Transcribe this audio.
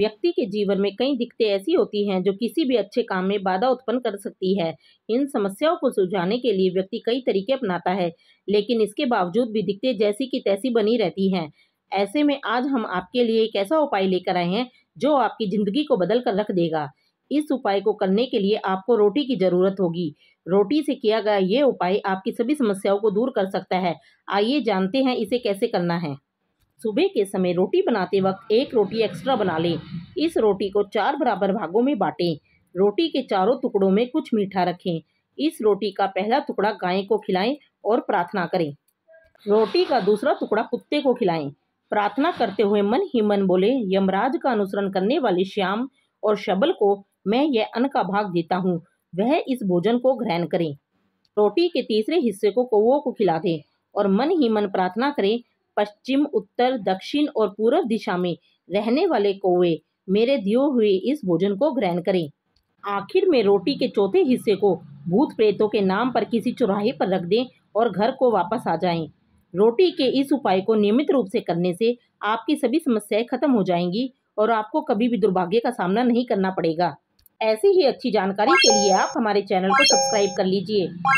व्यक्ति के जीवन में कई दिक्कतें ऐसी होती हैं जो किसी भी अच्छे काम में बाधा उत्पन्न कर सकती है इन समस्याओं को सुलझाने के लिए व्यक्ति कई तरीके अपनाता है लेकिन इसके बावजूद भी दिक्कतें जैसी की तैसी बनी रहती हैं ऐसे में आज हम आपके लिए एक ऐसा उपाय लेकर आए हैं जो आपकी ज़िंदगी को बदल कर रख देगा इस उपाय को करने के लिए आपको रोटी की ज़रूरत होगी रोटी से किया गया ये उपाय आपकी सभी समस्याओं को दूर कर सकता है आइए जानते हैं इसे कैसे करना है सुबह के समय रोटी बनाते वक्त एक रोटी एक्स्ट्रा बना लें इस रोटी को चार बराबर भागों में बांटें रोटी के चारों टुकड़ों में कुछ मीठा रखें इस रोटी का पहला टुकड़ा गाय को खिलाएं और प्रार्थना करें रोटी का दूसरा टुकड़ा कुत्ते को खिलाएं प्रार्थना करते हुए मन ही मन बोले यमराज का अनुसरण करने वाले श्याम और शबल को मैं यह अन्न का भाग देता हूँ वह इस भोजन को ग्रहण करें रोटी के तीसरे हिस्से को कौओं को खिला दें और मन ही मन प्रार्थना करें पश्चिम उत्तर दक्षिण और पूर्व दिशा में रहने वाले कौवे मेरे दिए हुए इस भोजन को ग्रहण करें आखिर में रोटी के चौथे हिस्से को भूत प्रेतों के नाम पर किसी चौराहे पर रख दें और घर को वापस आ जाएं। रोटी के इस उपाय को नियमित रूप से करने से आपकी सभी समस्याएं खत्म हो जाएंगी और आपको कभी भी दुर्भाग्य का सामना नहीं करना पड़ेगा ऐसी ही अच्छी जानकारी के लिए आप हमारे चैनल को सब्सक्राइब कर लीजिए